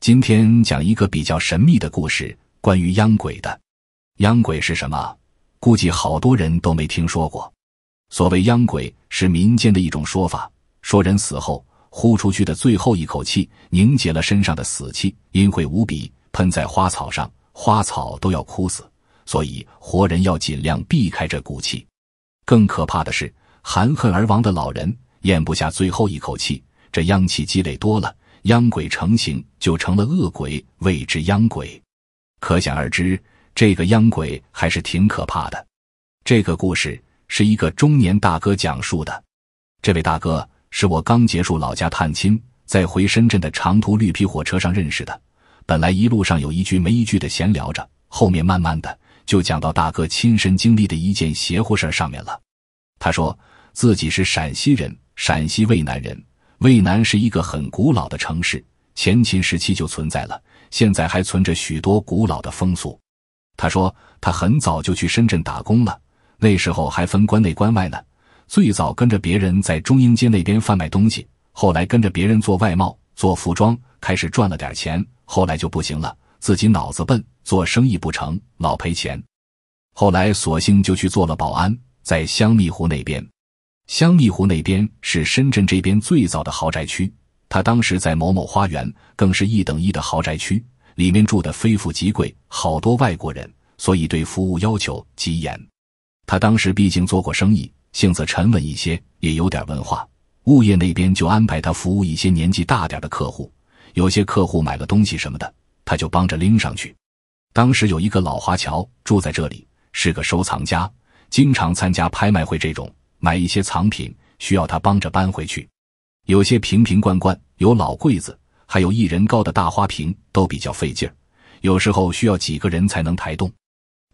今天讲一个比较神秘的故事，关于央鬼的。央鬼是什么？估计好多人都没听说过。所谓央鬼，是民间的一种说法，说人死后呼出去的最后一口气，凝结了身上的死气，阴晦无比，喷在花草上，花草都要枯死。所以活人要尽量避开这股气。更可怕的是，含恨而亡的老人，咽不下最后一口气，这央气积累多了。殃鬼成形就成了恶鬼，谓之殃鬼，可想而知，这个殃鬼还是挺可怕的。这个故事是一个中年大哥讲述的，这位大哥是我刚结束老家探亲，在回深圳的长途绿皮火车上认识的。本来一路上有一句没一句的闲聊着，后面慢慢的就讲到大哥亲身经历的一件邪乎事儿上面了。他说自己是陕西人，陕西渭南人。渭南是一个很古老的城市，前秦时期就存在了，现在还存着许多古老的风俗。他说，他很早就去深圳打工了，那时候还分关内关外呢。最早跟着别人在中英街那边贩卖东西，后来跟着别人做外贸、做服装，开始赚了点钱，后来就不行了，自己脑子笨，做生意不成，老赔钱。后来索性就去做了保安，在香蜜湖那边。香蜜湖那边是深圳这边最早的豪宅区，他当时在某某花园，更是一等一的豪宅区，里面住的非富即贵，好多外国人，所以对服务要求极严。他当时毕竟做过生意，性子沉稳一些，也有点文化。物业那边就安排他服务一些年纪大点的客户，有些客户买了东西什么的，他就帮着拎上去。当时有一个老华侨住在这里，是个收藏家，经常参加拍卖会这种。买一些藏品，需要他帮着搬回去。有些瓶瓶罐罐，有老柜子，还有一人高的大花瓶，都比较费劲儿。有时候需要几个人才能抬动。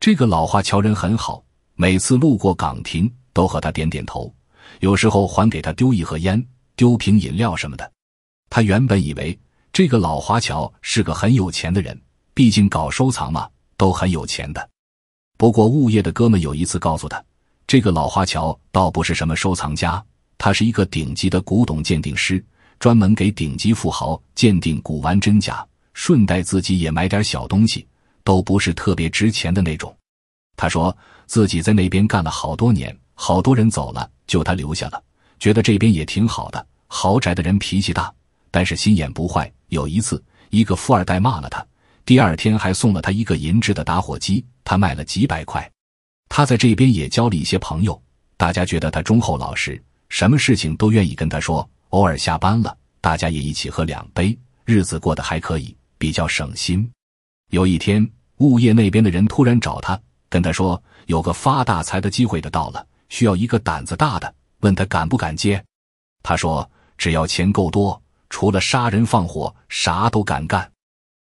这个老华侨人很好，每次路过岗亭都和他点点头，有时候还给他丢一盒烟、丢瓶饮料什么的。他原本以为这个老华侨是个很有钱的人，毕竟搞收藏嘛，都很有钱的。不过物业的哥们有一次告诉他。这个老花桥倒不是什么收藏家，他是一个顶级的古董鉴定师，专门给顶级富豪鉴定古玩真假，顺带自己也买点小东西，都不是特别值钱的那种。他说自己在那边干了好多年，好多人走了，就他留下了，觉得这边也挺好的。豪宅的人脾气大，但是心眼不坏。有一次，一个富二代骂了他，第二天还送了他一个银制的打火机，他卖了几百块。他在这边也交了一些朋友，大家觉得他忠厚老实，什么事情都愿意跟他说。偶尔下班了，大家也一起喝两杯，日子过得还可以，比较省心。有一天，物业那边的人突然找他，跟他说有个发大财的机会的到了，需要一个胆子大的，问他敢不敢接。他说只要钱够多，除了杀人放火，啥都敢干。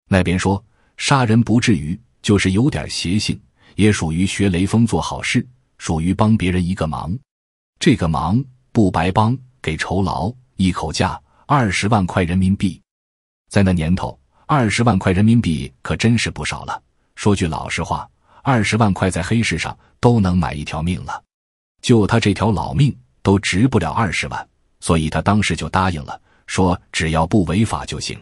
那边说杀人不至于，就是有点邪性。也属于学雷锋做好事，属于帮别人一个忙，这个忙不白帮，给酬劳，一口价二十万块人民币。在那年头，二十万块人民币可真是不少了。说句老实话，二十万块在黑市上都能买一条命了，就他这条老命都值不了二十万，所以他当时就答应了，说只要不违法就行。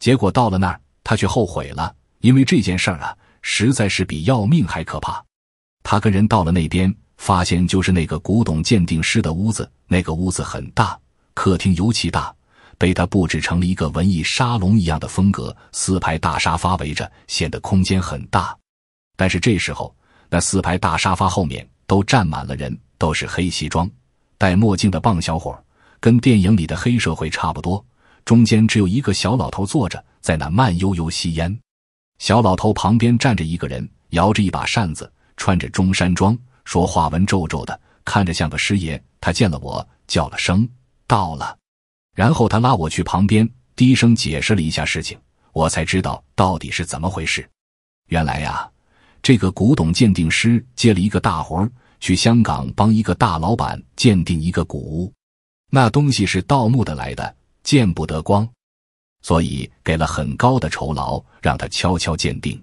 结果到了那儿，他却后悔了，因为这件事儿啊。实在是比要命还可怕。他跟人到了那边，发现就是那个古董鉴定师的屋子。那个屋子很大，客厅尤其大，被他布置成了一个文艺沙龙一样的风格，四排大沙发围着，显得空间很大。但是这时候，那四排大沙发后面都站满了人，都是黑西装、戴墨镜的棒小伙，跟电影里的黑社会差不多。中间只有一个小老头坐着，在那慢悠悠吸烟。小老头旁边站着一个人，摇着一把扇子，穿着中山装，说话文绉绉的，看着像个师爷。他见了我，叫了声“到了”，然后他拉我去旁边，低声解释了一下事情，我才知道到底是怎么回事。原来呀，这个古董鉴定师接了一个大活儿，去香港帮一个大老板鉴定一个古屋，那东西是盗墓的来的，见不得光。所以给了很高的酬劳，让他悄悄鉴定。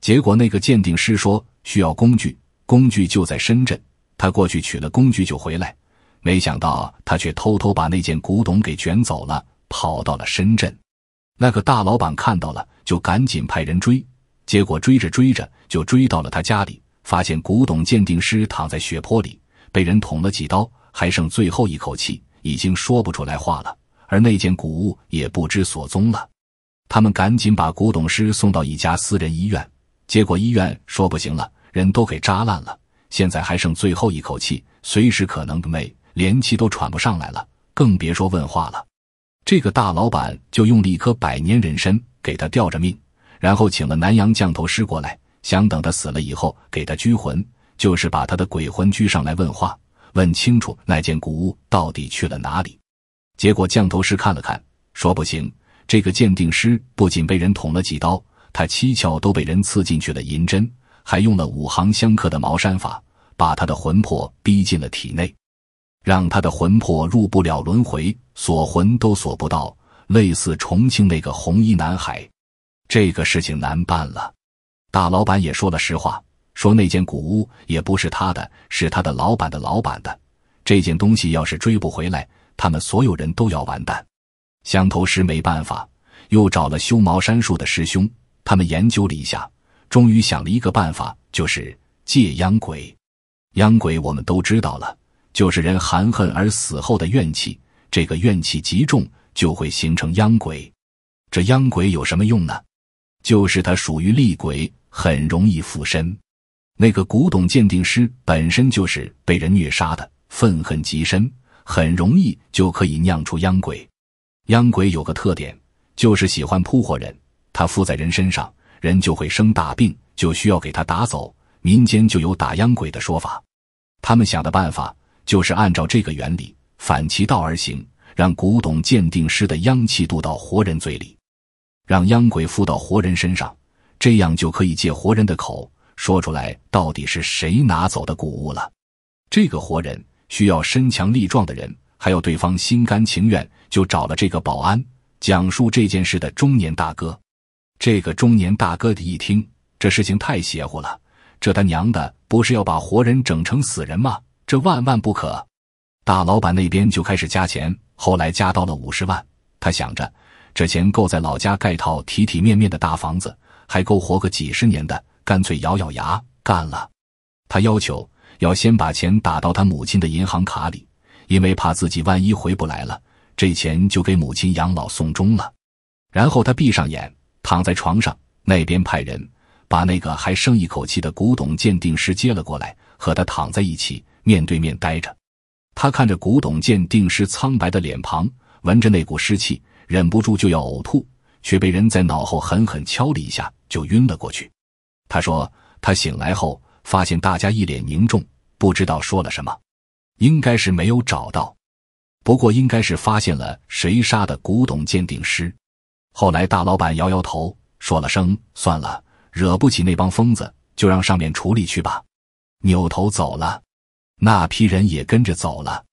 结果那个鉴定师说需要工具，工具就在深圳，他过去取了工具就回来。没想到他却偷偷把那件古董给卷走了，跑到了深圳。那个大老板看到了，就赶紧派人追。结果追着追着就追到了他家里，发现古董鉴定师躺在血泊里，被人捅了几刀，还剩最后一口气，已经说不出来话了。而那件古物也不知所踪了，他们赶紧把古董师送到一家私人医院，结果医院说不行了，人都给扎烂了，现在还剩最后一口气，随时可能没，连气都喘不上来了，更别说问话了。这个大老板就用了一颗百年人参给他吊着命，然后请了南阳降头师过来，想等他死了以后给他拘魂，就是把他的鬼魂拘上来问话，问清楚那件古物到底去了哪里。结果降头师看了看，说：“不行，这个鉴定师不仅被人捅了几刀，他七窍都被人刺进去了银针，还用了五行相克的茅山法，把他的魂魄逼进了体内，让他的魂魄入不了轮回，锁魂都锁不到。类似重庆那个红衣男孩，这个事情难办了。”大老板也说了实话，说那间古屋也不是他的，是他的老板的老板的。这件东西要是追不回来。他们所有人都要完蛋，降头师没办法，又找了修茅山术的师兄。他们研究了一下，终于想了一个办法，就是借殃鬼。殃鬼我们都知道了，就是人含恨而死后的怨气。这个怨气极重，就会形成殃鬼。这殃鬼有什么用呢？就是它属于厉鬼，很容易附身。那个古董鉴定师本身就是被人虐杀的，愤恨极深。很容易就可以酿出殃鬼。殃鬼有个特点，就是喜欢扑火人。它附在人身上，人就会生大病，就需要给它打走。民间就有打殃鬼的说法。他们想的办法就是按照这个原理反其道而行，让古董鉴定师的殃气渡到活人嘴里，让殃鬼附到活人身上，这样就可以借活人的口说出来到底是谁拿走的古物了。这个活人。需要身强力壮的人，还有对方心甘情愿，就找了这个保安讲述这件事的中年大哥。这个中年大哥的一听，这事情太邪乎了，这他娘的不是要把活人整成死人吗？这万万不可！大老板那边就开始加钱，后来加到了五十万。他想着这钱够在老家盖套体体面面的大房子，还够活个几十年的，干脆咬咬牙干了。他要求。要先把钱打到他母亲的银行卡里，因为怕自己万一回不来了，这钱就给母亲养老送终了。然后他闭上眼，躺在床上，那边派人把那个还剩一口气的古董鉴定师接了过来，和他躺在一起，面对面呆着。他看着古董鉴定师苍白的脸庞，闻着那股湿气，忍不住就要呕吐，却被人在脑后狠狠敲了一下，就晕了过去。他说，他醒来后发现大家一脸凝重。不知道说了什么，应该是没有找到，不过应该是发现了谁杀的古董鉴定师。后来大老板摇摇头，说了声“算了，惹不起那帮疯子，就让上面处理去吧”，扭头走了。那批人也跟着走了，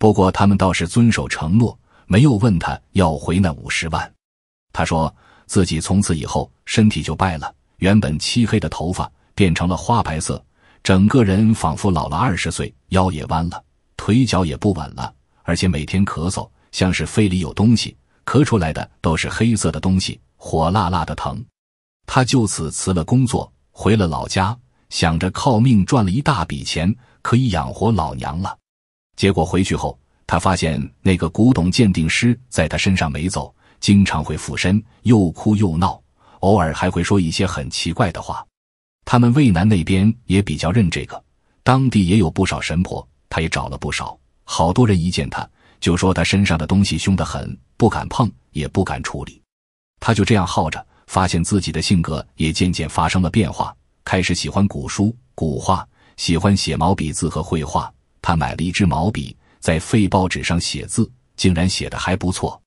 不过他们倒是遵守承诺，没有问他要回那五十万。他说自己从此以后身体就败了，原本漆黑的头发变成了花白色。整个人仿佛老了二十岁，腰也弯了，腿脚也不稳了，而且每天咳嗽，像是肺里有东西，咳出来的都是黑色的东西，火辣辣的疼。他就此辞了工作，回了老家，想着靠命赚了一大笔钱，可以养活老娘了。结果回去后，他发现那个古董鉴定师在他身上没走，经常会附身，又哭又闹，偶尔还会说一些很奇怪的话。他们渭南那边也比较认这个，当地也有不少神婆，他也找了不少，好多人一见他就说他身上的东西凶得很，不敢碰，也不敢处理。他就这样耗着，发现自己的性格也渐渐发生了变化，开始喜欢古书、古画，喜欢写毛笔字和绘画。他买了一支毛笔，在废报纸上写字，竟然写的还不错。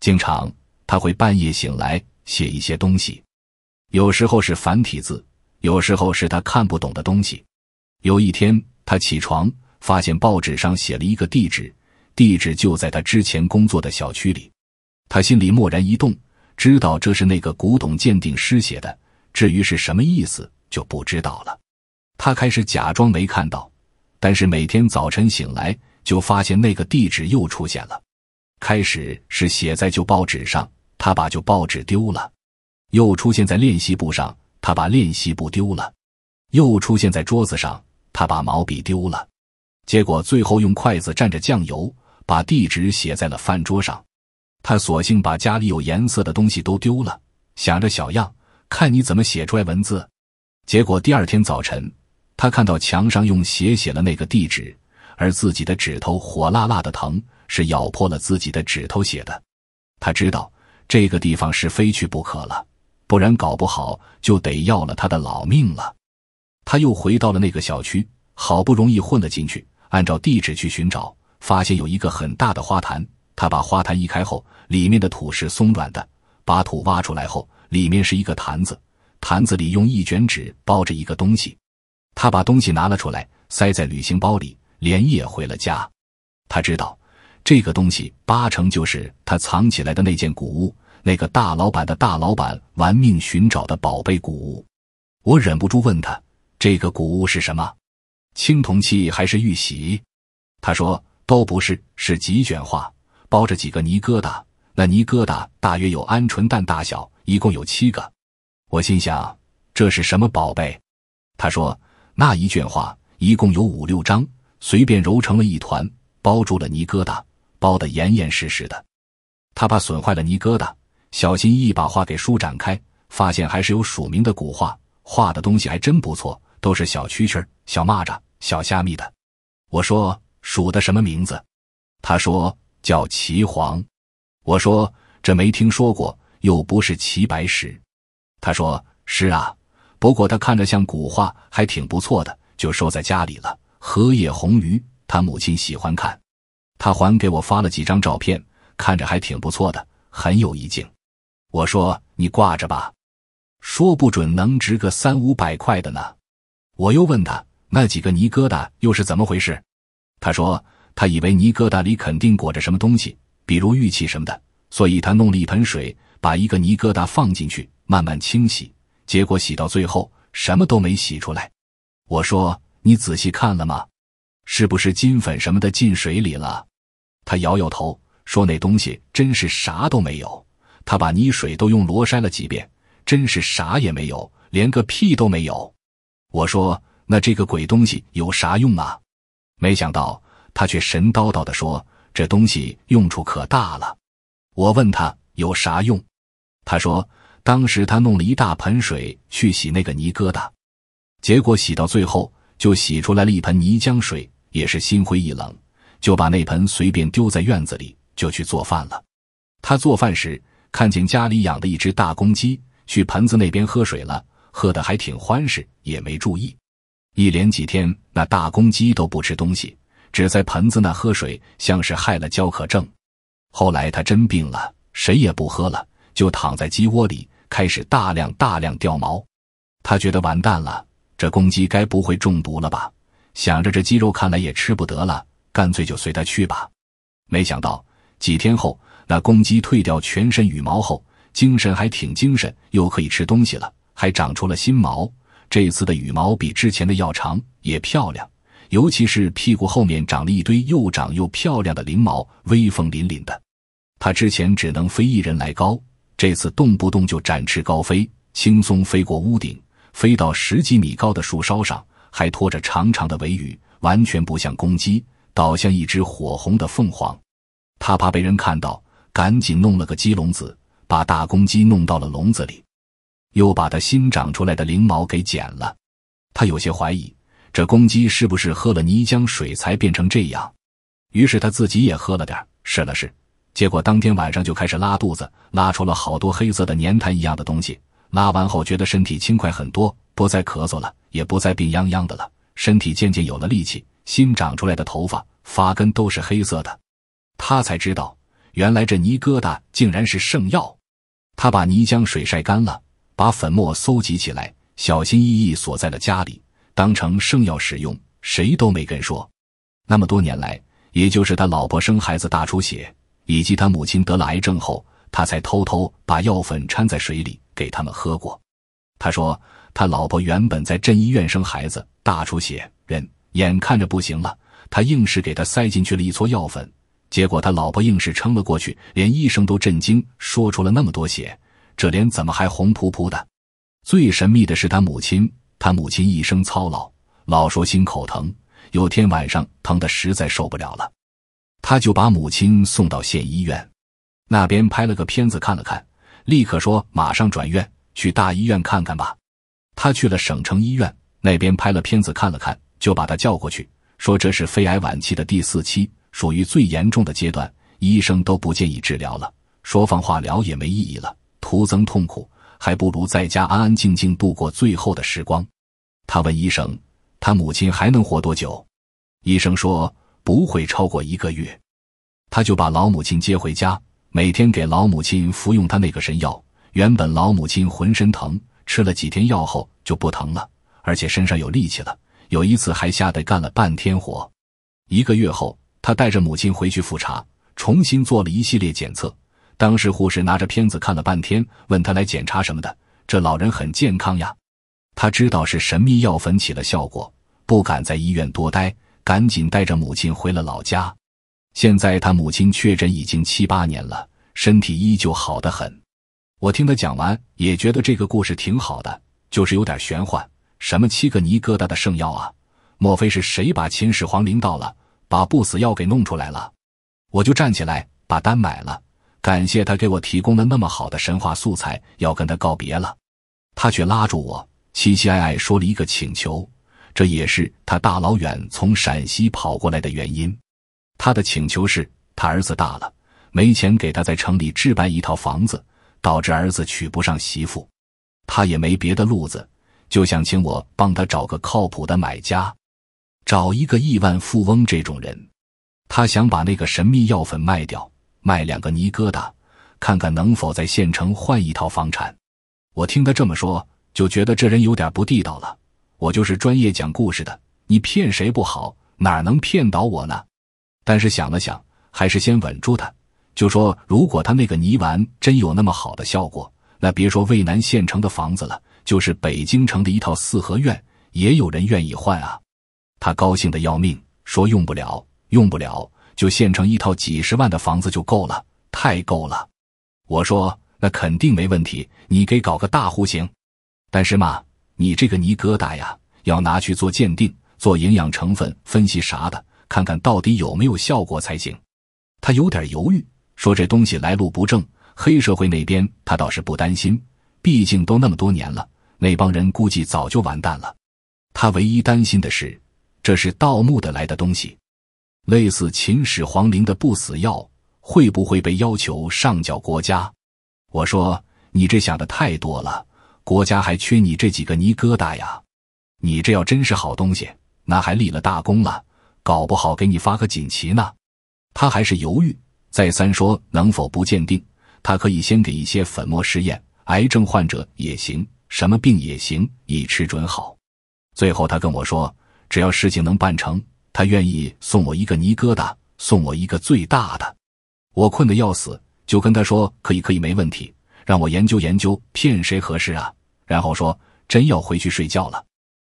经常他会半夜醒来写一些东西，有时候是繁体字。有时候是他看不懂的东西。有一天，他起床发现报纸上写了一个地址，地址就在他之前工作的小区里。他心里蓦然一动，知道这是那个古董鉴定师写的。至于是什么意思，就不知道了。他开始假装没看到，但是每天早晨醒来就发现那个地址又出现了。开始是写在旧报纸上，他把旧报纸丢了，又出现在练习簿上。他把练习簿丢了，又出现在桌子上。他把毛笔丢了，结果最后用筷子蘸着酱油把地址写在了饭桌上。他索性把家里有颜色的东西都丢了，想着小样，看你怎么写出来文字。结果第二天早晨，他看到墙上用血写了那个地址，而自己的指头火辣辣的疼，是咬破了自己的指头写的。他知道这个地方是非去不可了。不然搞不好就得要了他的老命了。他又回到了那个小区，好不容易混了进去，按照地址去寻找，发现有一个很大的花坛。他把花坛移开后，里面的土是松软的。把土挖出来后，里面是一个坛子，坛子里用一卷纸包着一个东西。他把东西拿了出来，塞在旅行包里，连夜回了家。他知道这个东西八成就是他藏起来的那件古物。那个大老板的大老板玩命寻找的宝贝古物，我忍不住问他：“这个古物是什么？青铜器还是玉玺？”他说：“都不是，是几卷画，包着几个泥疙瘩。那泥疙瘩大约有鹌鹑蛋大小，一共有七个。”我心想：“这是什么宝贝？”他说：“那一卷画一共有五六张，随便揉成了一团，包住了泥疙瘩，包得严严实实的。他怕损坏了泥疙瘩。”小心翼翼把画给舒展开，发现还是有署名的古画，画的东西还真不错，都是小蛐蛐、小蚂蚱、小虾米的。我说署的什么名字？他说叫齐黄。”我说这没听说过，又不是齐白石。他说是啊，不过他看着像古画，还挺不错的，就收在家里了。荷叶红鱼，他母亲喜欢看，他还给我发了几张照片，看着还挺不错的，很有意境。我说：“你挂着吧，说不准能值个三五百块的呢。”我又问他：“那几个泥疙瘩又是怎么回事？”他说：“他以为泥疙瘩里肯定裹着什么东西，比如玉器什么的，所以他弄了一盆水，把一个泥疙瘩放进去，慢慢清洗。结果洗到最后，什么都没洗出来。”我说：“你仔细看了吗？是不是金粉什么的进水里了？”他摇摇头，说：“那东西真是啥都没有。”他把泥水都用箩筛了几遍，真是啥也没有，连个屁都没有。我说：“那这个鬼东西有啥用啊？”没想到他却神叨叨的说：“这东西用处可大了。”我问他有啥用，他说：“当时他弄了一大盆水去洗那个泥疙瘩，结果洗到最后就洗出来了一盆泥浆水，也是心灰意冷，就把那盆随便丢在院子里，就去做饭了。他做饭时。”看见家里养的一只大公鸡去盆子那边喝水了，喝得还挺欢实，也没注意。一连几天，那大公鸡都不吃东西，只在盆子那喝水，像是害了焦渴症。后来它真病了，谁也不喝了，就躺在鸡窝里，开始大量大量掉毛。他觉得完蛋了，这公鸡该不会中毒了吧？想着这鸡肉看来也吃不得了，干脆就随它去吧。没想到几天后。那公鸡褪掉全身羽毛后，精神还挺精神，又可以吃东西了，还长出了新毛。这次的羽毛比之前的要长，也漂亮，尤其是屁股后面长了一堆又长又漂亮的翎毛，威风凛凛的。它之前只能飞一人来高，这次动不动就展翅高飞，轻松飞过屋顶，飞到十几米高的树梢上，还拖着长长的尾羽，完全不像公鸡，倒像一只火红的凤凰。他怕被人看到。赶紧弄了个鸡笼子，把大公鸡弄到了笼子里，又把它新长出来的翎毛给剪了。他有些怀疑，这公鸡是不是喝了泥浆水才变成这样？于是他自己也喝了点儿，试了试，结果当天晚上就开始拉肚子，拉出了好多黑色的粘痰一样的东西。拉完后觉得身体轻快很多，不再咳嗽了，也不再病殃殃的了，身体渐渐有了力气。新长出来的头发发根都是黑色的，他才知道。原来这泥疙瘩竟然是圣药，他把泥浆水晒干了，把粉末搜集起来，小心翼翼锁在了家里，当成圣药使用，谁都没跟说。那么多年来，也就是他老婆生孩子大出血，以及他母亲得了癌症后，他才偷偷把药粉掺在水里给他们喝过。他说，他老婆原本在镇医院生孩子大出血，人眼看着不行了，他硬是给他塞进去了一撮药粉。结果他老婆硬是撑了过去，连医生都震惊，说出了那么多血，这脸怎么还红扑扑的？最神秘的是他母亲，他母亲一生操劳，老说心口疼。有天晚上疼得实在受不了了，他就把母亲送到县医院，那边拍了个片子看了看，立刻说马上转院去大医院看看吧。他去了省城医院，那边拍了片子看了看，就把他叫过去，说这是肺癌晚期的第四期。属于最严重的阶段，医生都不建议治疗了，说放化疗也没意义了，徒增痛苦，还不如在家安安静静度过最后的时光。他问医生，他母亲还能活多久？医生说不会超过一个月。他就把老母亲接回家，每天给老母亲服用他那个神药。原本老母亲浑身疼，吃了几天药后就不疼了，而且身上有力气了。有一次还吓得干了半天活。一个月后。他带着母亲回去复查，重新做了一系列检测。当时护士拿着片子看了半天，问他来检查什么的。这老人很健康呀。他知道是神秘药粉起了效果，不敢在医院多待，赶紧带着母亲回了老家。现在他母亲确诊已经七八年了，身体依旧好得很。我听他讲完，也觉得这个故事挺好的，就是有点玄幻。什么七个泥疙瘩的圣药啊？莫非是谁把秦始皇陵盗了？把不死药给弄出来了，我就站起来把单买了，感谢他给我提供了那么好的神话素材，要跟他告别了。他却拉住我，期期艾艾说了一个请求，这也是他大老远从陕西跑过来的原因。他的请求是，他儿子大了，没钱给他在城里置办一套房子，导致儿子娶不上媳妇，他也没别的路子，就想请我帮他找个靠谱的买家。找一个亿万富翁这种人，他想把那个神秘药粉卖掉，卖两个泥疙瘩，看看能否在县城换一套房产。我听他这么说，就觉得这人有点不地道了。我就是专业讲故事的，你骗谁不好，哪能骗倒我呢？但是想了想，还是先稳住他，就说：如果他那个泥丸真有那么好的效果，那别说渭南县城的房子了，就是北京城的一套四合院，也有人愿意换啊。他高兴得要命，说：“用不了，用不了，就县城一套几十万的房子就够了，太够了。”我说：“那肯定没问题，你给搞个大户型。”但是嘛，你这个泥疙瘩呀，要拿去做鉴定，做营养成分分析啥的，看看到底有没有效果才行。他有点犹豫，说：“这东西来路不正，黑社会那边他倒是不担心，毕竟都那么多年了，那帮人估计早就完蛋了。他唯一担心的是。”这是盗墓的来的东西，类似秦始皇陵的不死药，会不会被要求上缴国家？我说你这想的太多了，国家还缺你这几个泥疙瘩呀！你这要真是好东西，那还立了大功了，搞不好给你发个锦旗呢。他还是犹豫，再三说能否不鉴定，他可以先给一些粉末试验，癌症患者也行，什么病也行，一吃准好。最后他跟我说。只要事情能办成，他愿意送我一个泥疙瘩，送我一个最大的。我困得要死，就跟他说可以，可以，没问题，让我研究研究骗谁合适啊。然后说真要回去睡觉了。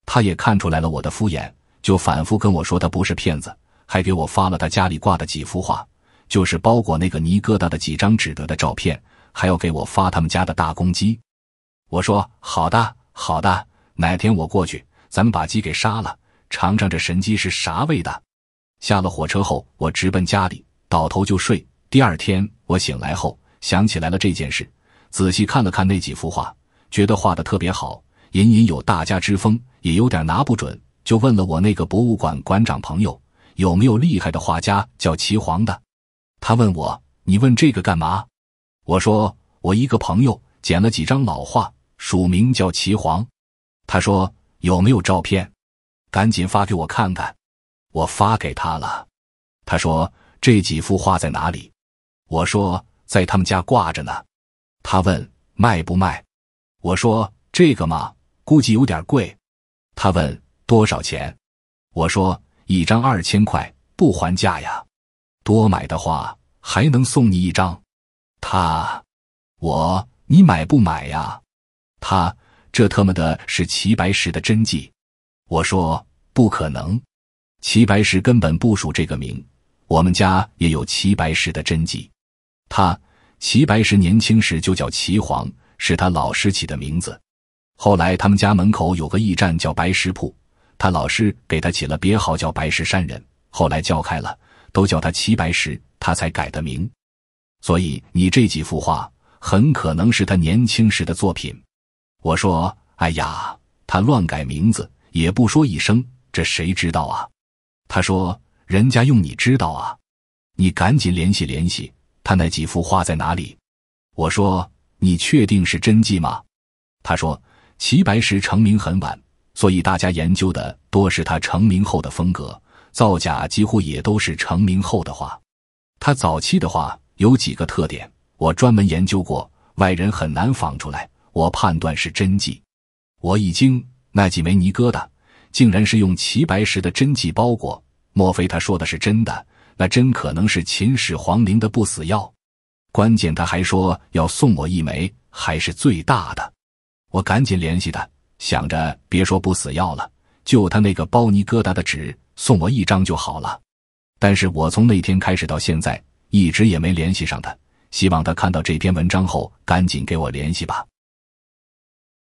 他也看出来了我的敷衍，就反复跟我说他不是骗子，还给我发了他家里挂的几幅画，就是包裹那个泥疙瘩的几张纸的的照片，还要给我发他们家的大公鸡。我说好的，好的，哪天我过去，咱们把鸡给杀了。尝尝这神机是啥味的？下了火车后，我直奔家里，倒头就睡。第二天我醒来后，想起来了这件事，仔细看了看那几幅画，觉得画的特别好，隐隐有大家之风，也有点拿不准，就问了我那个博物馆馆长朋友有没有厉害的画家叫齐黄的。他问我你问这个干嘛？我说我一个朋友捡了几张老画，署名叫齐黄。”他说有没有照片？赶紧发给我看看，我发给他了。他说：“这几幅画在哪里？”我说：“在他们家挂着呢。”他问：“卖不卖？”我说：“这个嘛，估计有点贵。”他问：“多少钱？”我说：“一张二千块，不还价呀。多买的话还能送你一张。”他，我，你买不买呀？他，这特么的是齐白石的真迹。我说不可能，齐白石根本不属这个名。我们家也有齐白石的真迹。他齐白石年轻时就叫齐黄，是他老师起的名字。后来他们家门口有个驿站叫白石铺，他老师给他起了别号叫白石山人。后来叫开了，都叫他齐白石，他才改的名。所以你这几幅画很可能是他年轻时的作品。我说，哎呀，他乱改名字。也不说一声，这谁知道啊？他说：“人家用你知道啊，你赶紧联系联系他那几幅画在哪里。”我说：“你确定是真迹吗？”他说：“齐白石成名很晚，所以大家研究的多是他成名后的风格，造假几乎也都是成名后的画。他早期的画有几个特点，我专门研究过，外人很难仿出来。我判断是真迹，我已经。”那几枚泥疙瘩，竟然是用齐白石的真迹包裹。莫非他说的是真的？那真可能是秦始皇陵的不死药。关键他还说要送我一枚，还是最大的。我赶紧联系他，想着别说不死药了，就他那个包泥疙瘩的纸，送我一张就好了。但是我从那天开始到现在，一直也没联系上他。希望他看到这篇文章后，赶紧给我联系吧。